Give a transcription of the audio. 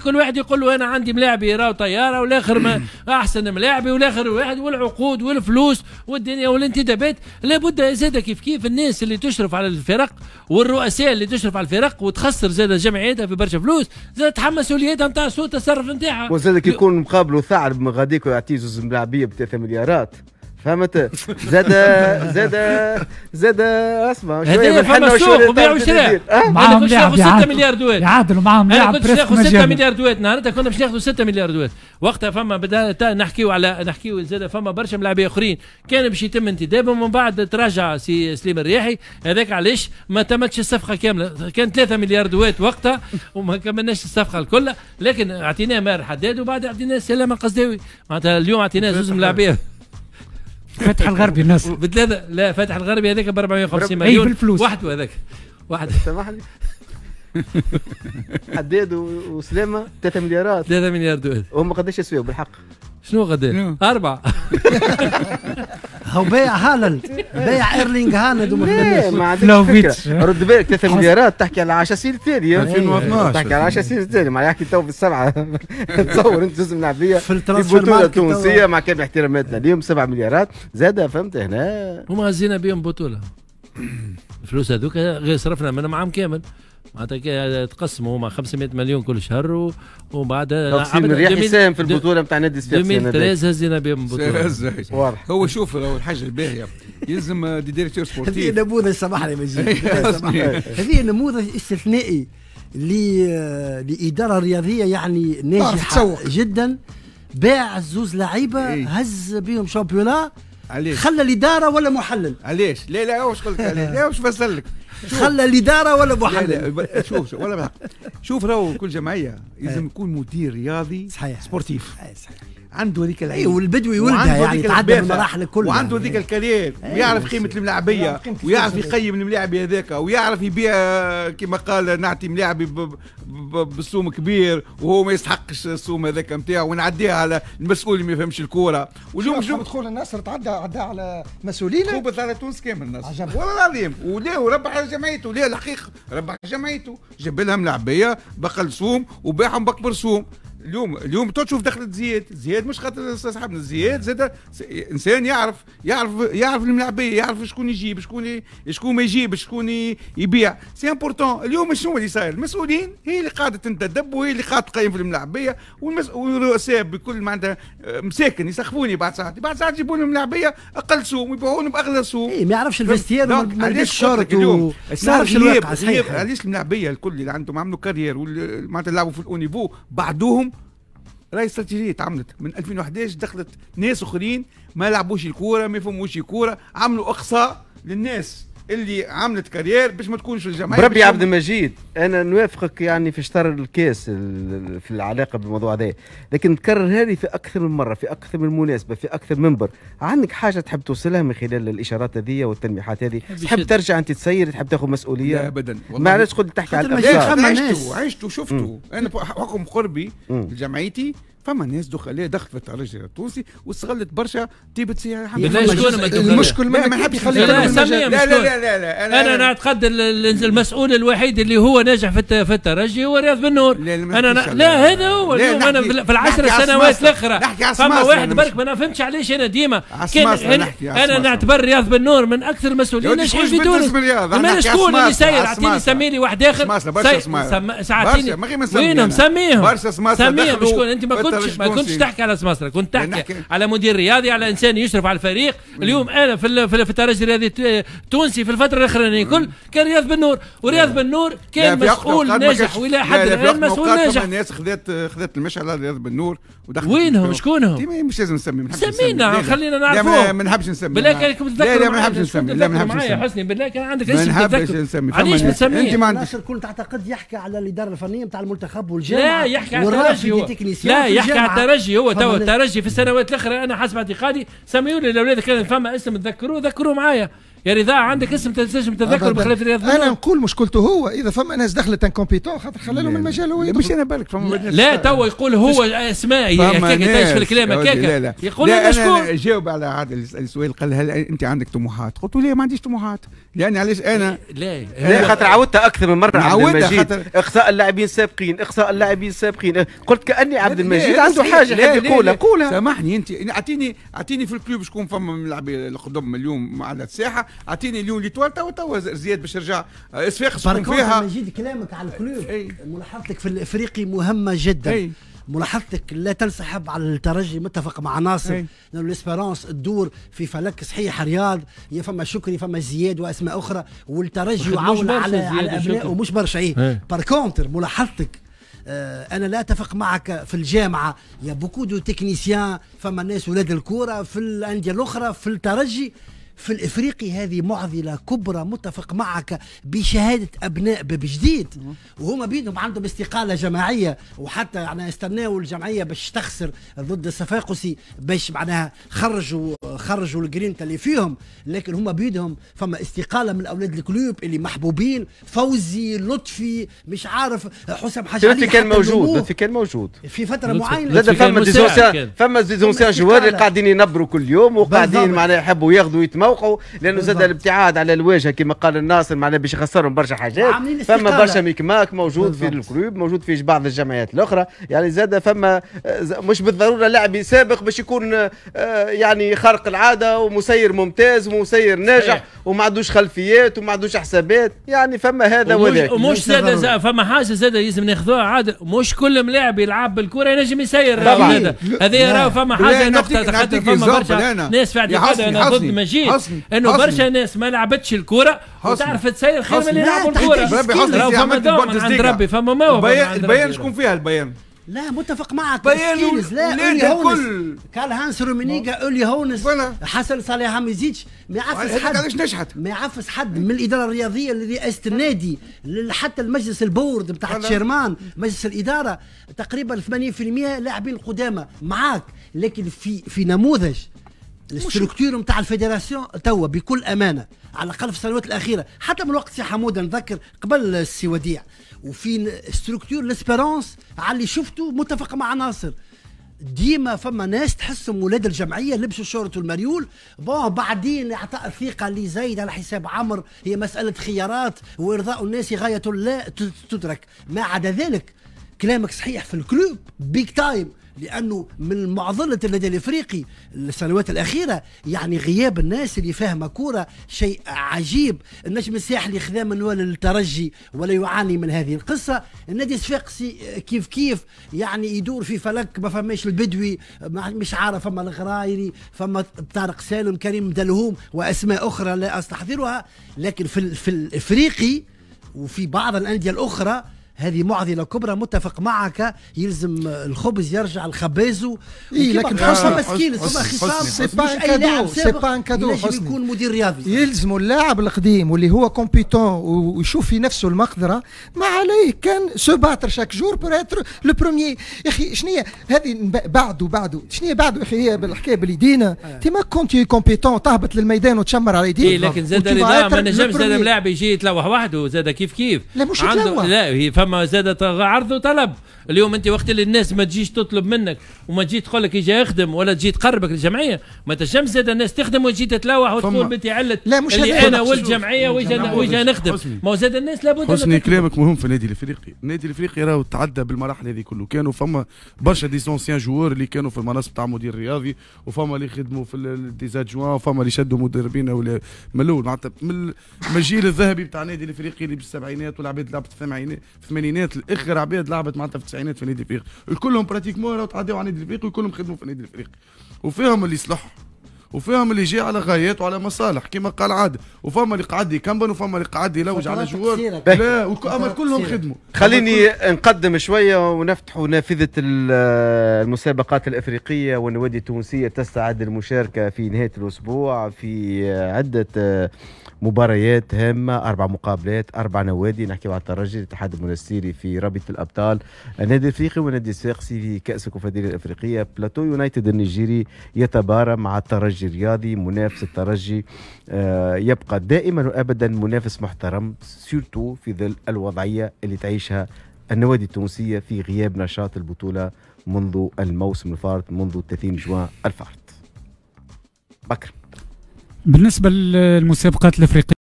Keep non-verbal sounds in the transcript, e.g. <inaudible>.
كل واحد يقول له انا عندي ملاعبي راهو طياره والاخر ما <clears throat> احسن ملاعبي والاخر واحد والعقود والفلوس والدنيا والانتدابات لابد زاد كيف كيف الناس اللي تشرف على الفرق والرؤساء اللي تشرف على الفرق وتخسر زاد جمعيتها في برشا فلوس زاد تحمل مسؤولياتها نتاع سوء التصرف نتاعها وزاد يكون مقابله ثعلب غاديك ويعطيه زوز ملاعبيه بثلاثه مليارات فهمت زاد زاد زاد اسمع شويه من الحنه وشويه وبيع وشراء أه؟ معاهم كنت ناخذ 6 مليار دوات يعادلوا معاهم انا كنت باش نعم، ناخذ 6 مليار دوات نهارتها كنا باش ناخذ 6 مليار دوات وقتها فما بدا نحكيو على نحكيو زاد فما برشا ملاعبيه اخرين كان باش يتم انتدابهم ومن بعد تراجع سي سليم الرياحي هذاك علاش ما تمتش الصفقه كامله كان 3 مليار دوات وقتها وما كملناش الصفقه الكل لكن اعطيناه مار حداد وبعد اعطيناه سلام القزداوي معناتها اليوم اعطيناه زوز <laughs> ملاعبيه فتح الغربي الناس لا لا فتح الغربي هذاك ب 450 إيه، مليون اي بالفلوس وحده هذاك واحد لي حداد وسلامه 3 مليارات 3 مليار دولار هم قداش يسويوا بالحق شنو غدا؟ إيه؟ أربعة <laughs> هو بايع هالاند بايع ايرلينغ هالاند وما إيه، ما رد بالك 3 مليارات تحكي على 10 سنين الثانية 2012 تحكي على 10 سنين الثانية معناها يحكي تو بالسبعه <laughs> تصور انت جزء من العبيه في البطوله التونسيه مع كامل احتراماتنا اليوم 7 مليارات زاد فهمت هنا هما هزينا بهم بطوله الفلوس هذوك غير صرفنا منهم عام كامل معناتها تقسموا هما 500 مليون كل شهر وبعدها رياح حسام في البطوله نتاع نادي سفيان 2013 هزينا بهم البطوله واضح هو شوف الحاجه الباهيه يلزم دي ديريكتور سبورتيف هذه نموذج سامحني <laughs> مجيد هذه نموذج استثنائي لاداره رياضيه يعني ناجحه جدا باع زوز لعيبه إيه. هز بهم شامبيونات علاش خلى الاداره ولا محلل علاش لا لا واش قلت لك <laughs> لا واش فسر لك خلى الاداره ولا محلل شوف شوف ولا شوف راهو كل جمعيه <laughs> إيه. لازم يكون مدير رياضي صحيح سبورتيف إيه، صحيح. عنده هذيك العين ايوه والبدوي ولدها يعني تعدى المراحل كلها وعنده هذيك إيه. الكارير أيوة ويعرف قيمه الملاعبيه ويعرف يقيم الملاعب هذاك ويعرف يبيع كما قال نعطي ملاعبي بسوم كبير وهو ما يستحقش السوم هذاك نتاعو ونعديها على المسؤول اللي ما يفهمش الكوره واليوم شوف دخول النصر تعدى عدى على مسؤولين هو على تونس كامل النصر والله العظيم ولا ربح جمعيته ليه الحقيقه ربح جمعيته جاب لها ملاعبيه بقى السوم وباعهم بكبر سوم اليوم اليوم تو تشوف دخلت زياد زياد مش خاطر صاحبنا زياد نعم. زاد انسان يعرف يعرف يعرف الملعبيه يعرف شكون يجيب شكون شكون ما يجيب شكون يبيع سي امبورتون اليوم شنو اللي صاير المسؤولين هي اللي قاعده تنتدب وهي اللي قاعده تقيم في الملعبيه والرؤساء بكل معناتها آه، مساكن يسخفوني بعد ساعات بعد ساعات يجيبوا لهم ملعبيه اقل سوم يبيعونهم باغلى سوم اي ما يعرفش الفستيان ما يلبسش شورت ما يعرفش الواقع صحيح علاش الملعبيه الكل اللي عندهم عملوا كارير معناتها لعبوا في الاونيفو بعدوهم راهي استراتيجيه اتعملت من 2011 دخلت ناس اخرين ما لعبوش الكوره ما يفهموش الكوره عملوا اقصاء للناس اللي عملت كارير باش ما تكونش الجماهير بربي عبد المجيد انا نوافقك يعني في شطر الكاس في العلاقه بالموضوع هذا لكن تكرر هذه في اكثر من مره في اكثر من مناسبه في اكثر من منبر عندك حاجه تحب توصلها من خلال الاشارات هذه والتلميحات هذه تحب ترجع انت تسير تحب تاخذ مسؤوليه لا ابدا معلش قلت تحكي على الابصار عشت عشته شفته انا بحكم قربي لجمعيتي فما ناس دخليه دخلت في الترجي التونسي واستغلت برشا طيبه سياحه المشكل ما نحبش يخلي لا لا لا لا انا انا نعتقد المسؤول الوحيد اللي هو ناجح في في الترجي هو رياض بن نور انا لا هذا هو انا في العشر سنوات الاخرى فما واحد برك ما فهمتش علاش انا ديما انا نعتبر رياض بن نور من اكثر المسؤولين ناجحين في تونس ما شكون اللي ساير اعطيني سمي لي واحد اخر ساعتيني وينهم سميهم برشا سميهم مش انت ما كنت كنتش ما كنتش تحكي على سماسرة كنت تحكي على مدير رياضي على انسان يشرف على الفريق اليوم انا في في الترجي الرياضي التونسي في الفتره الاخرانيه الكل كان رياض بن نور ورياض بن نور كان مسؤول ناجح والى حد الان مسؤول ناجح الناس خذات خذات المشعل رياض بن نور ودخلت وينهم شكونهم؟ مش لازم نسمي سمينا خلينا نعرفوه ما نحبش نسمي بالله كانك لا لا ما نحبش نسمي لا ما نحبش نسمي حسني بالله كان عندك اسم ما نحبش نسمي علاش بتسميه؟ انت ما عندكش الكل تعتقد يحكي على الاداره الفنيه نتاع المنتخب والجامعه لا يحكي على الترجي لا يحكي على الترجي هو تو الترجي في السنوات الاخرى انا حسب اعتقادي سميولي الاولاد كان فما اسم تذكروه ذكروه معايا يعني اذا عندك اسم تنجم تذكر بخلاف الرياضه انا نقول مشكلته هو اذا فما ناس دخلت ان كومبيتون خاطر خلالهم المجال هو مش انا بالك فما لا تو يقول هو اسماء هكاك في الكلام هكاك لا لا يقول لا انا جاوب على هذا السؤال قال هل انت عندك طموحات؟ قلت له لا ما عنديش طموحات لاني علاش انا لا لا خاطر عاودتها اكثر من مره عبد خاطر اقصاء اللاعبين السابقين اقصاء اللاعبين السابقين قلت كاني عبد المجيد عنده حاجه يحب يقولها قولها سامحني انت اعطيني اعطيني في الكلوب شكون فما من اللاعبين القدم اليوم على الساحه اعطيني اليوم ليتوال تو تو زياد باش يرجع اسفاق آه، فيها مجيد كلامك على الكلوب ملاحظتك في الافريقي مهمه جدا أي. ملاحظتك لا تنسحب على الترجي متفق مع ناصر لانه ليسبيرونس الدور تدور في فلك صحيح رياض يا فما شكري فما زياد واسماء اخرى والترجي يعاون على, الابناء ومش برشا برشا ايه كونتر ملاحظتك آه، انا لا اتفق معك في الجامعه يا بوكو دو تكنيسيان فما ناس ولاد الكوره في الانديه الاخرى في الترجي في الافريقي هذه معضله كبرى متفق معك بشهاده ابناء باب جديد وهما بينهم عندهم استقاله جماعيه وحتى يعني استناوا الجمعيه باش تخسر ضد الصفاقسي باش معناها خرجوا خرجوا الجرينتا اللي فيهم لكن هما بيدهم فما استقاله من اولاد الكلوب اللي محبوبين فوزي لطفي مش عارف حسام حاج لطفي كان موجود لطفي كان موجود في فتره معينه لدى فما ديزونسيان فما ديزونسيان جوار قاعدين ينبروا كل يوم وقاعدين معناها يحبوا ياخذوا يتموا يتفوقوا لانه زاد الابتعاد على الواجهه كما قال الناصر معناها باش يخسرهم برشا حاجات فما برشا ميكماك موجود في الكلوب موجود في بعض الجمعيات الاخرى يعني زاد فما مش بالضروره لاعب سابق باش يكون آه، يعني خارق العاده ومسير ممتاز ومسير ناجح وما عندوش خلفيات وما عندوش حسابات يعني فما هذا وذاك ومش زاد فما حاجه زاد لازم ناخذوها عاد مش كل ملاعب يلعب بالكره ينجم يسير هذا هذه راه فما حاجه نقطه خاطر فما برشا ناس في اعتقاد انا ضد مجيد حسني انه برشا ناس ما لعبتش الكره وتعرف تسير خير من اللي يلعبوا الكره ربي حسني عملت عند ربي فما هو البيان شكون فيها البيان لا متفق معك بيان لا اولي هونس كارل هانس رومينيجا نعم. اولي هونس حسن صالح ما يزيدش ما يعفس حد علاش نجحت ما يعفس حد من الاداره الرياضيه لرئاسه النادي حتى المجلس البورد بتاع تشيرمان مجلس الاداره تقريبا 80% لاعبين القدامى معاك لكن في في نموذج الاستركتور نتاع الفيدراسيون توا بكل امانه على الاقل في السنوات الاخيره حتى من وقت سي حموده نذكر قبل السي وديع وفي استركتور لسبيرونس على اللي شفته متفق مع ناصر ديما فما ناس تحسهم ولاد الجمعيه لبسوا الشورت والمريول بون بعدين اعطاء الثقه لزايد على حساب عمر هي مساله خيارات وارضاء الناس غايه لا تدرك ما عدا ذلك كلامك صحيح في الكلوب بيك تايم لانه من معضله النادي الافريقي السنوات الاخيره يعني غياب الناس اللي فاهمه كوره شيء عجيب النجم الساحلي خذا منوال الترجي ولا يعاني من هذه القصه النادي الصفاقسي كيف كيف يعني يدور في فلك ما فماش البدوي مش عارف فما الغرايري فما طارق سالم كريم دلهوم واسماء اخرى لا استحضرها لكن في في الافريقي وفي بعض الانديه الاخرى هذه معضله كبرى متفق معك يلزم الخبز يرجع لخبازه آه، اي لكن حسن مسكين ثم خصام سي با ان كادو سي با ان كادو حسن يكون مدير رياضي يلزم اللاعب القديم واللي هو كومبيتون ويشوف في نفسه المقدره ما عليه كان سو باتر شاك جور بور اتر لو برومي يا اخي شنو هي هذه بعده بعده شنو هي بعده يا اخي هي بالحكايه باليدينا انت آه. ما كنت كومبيتون تهبط للميدان وتشمر على يديك اي لكن زاد ما نجمش زاد لاعب يجي يتلوح وحده زاد كيف كيف لا مش يتلوح لا فما فما زادت عرض وطلب اليوم انت وقت اللي الناس ما تجيش تطلب منك وما تجي تقول لك اجي اخدم ولا تجي تقربك للجمعيه ما تنجمش زاد الناس تخدم وتجي تتلاوح وتقول بنتي علت لا مش اللي انا والجمعيه وجا نخدم ما زاد الناس لابد حسني كلامك مهم في النادي الافريقي النادي الافريقي راهو تعدى بالمراحل هذه كله كانوا فما برشا دي سونسيان جوار اللي كانوا في المناصب تاع مدير رياضي وفما اللي خدموا في ديزادجوان وفما اللي شدوا مدربين ولا من الاول معناتها من الجيل الذهبي تاع النادي الافريقي اللي بالسبعينات والعباد لعبت في الثمانينات الثمانينات الاخر عباد لعبت معناتها في التسعينات في نادي الفريق الكلهم براتيكمون راهو تعداو على نادي الفريق وكلهم خدموا في نادي الفريق وفيهم اللي صلحوا وفيهم اللي جاي على غايات وعلى مصالح كما قال عاد وفما اللي قعد يكمبن وفما اللي قعد يلوج على جوار لا اما كلهم خدموا خليني نقدم شويه ونفتح نافذه المسابقات الافريقيه والنوادي التونسيه تستعد المشاركه في نهايه الاسبوع في عده مباريات هامة أربع مقابلات أربع نوادي نحكي على الترجي الاتحاد المنستيري في رابطة الأبطال النادي الإفريقي والنادي الساقسي في كأس الكونفدرالية الإفريقية بلاتو يونايتد النيجيري يتبارى مع الترجي نادي رياضي منافس الترجي آه، يبقى دائما وابدا منافس محترم سيرتو في ظل الوضعيه اللي تعيشها النوادي التونسيه في غياب نشاط البطوله منذ الموسم الفارط منذ 30 جوان الفارط بكر بالنسبه للمسابقات الافريقيه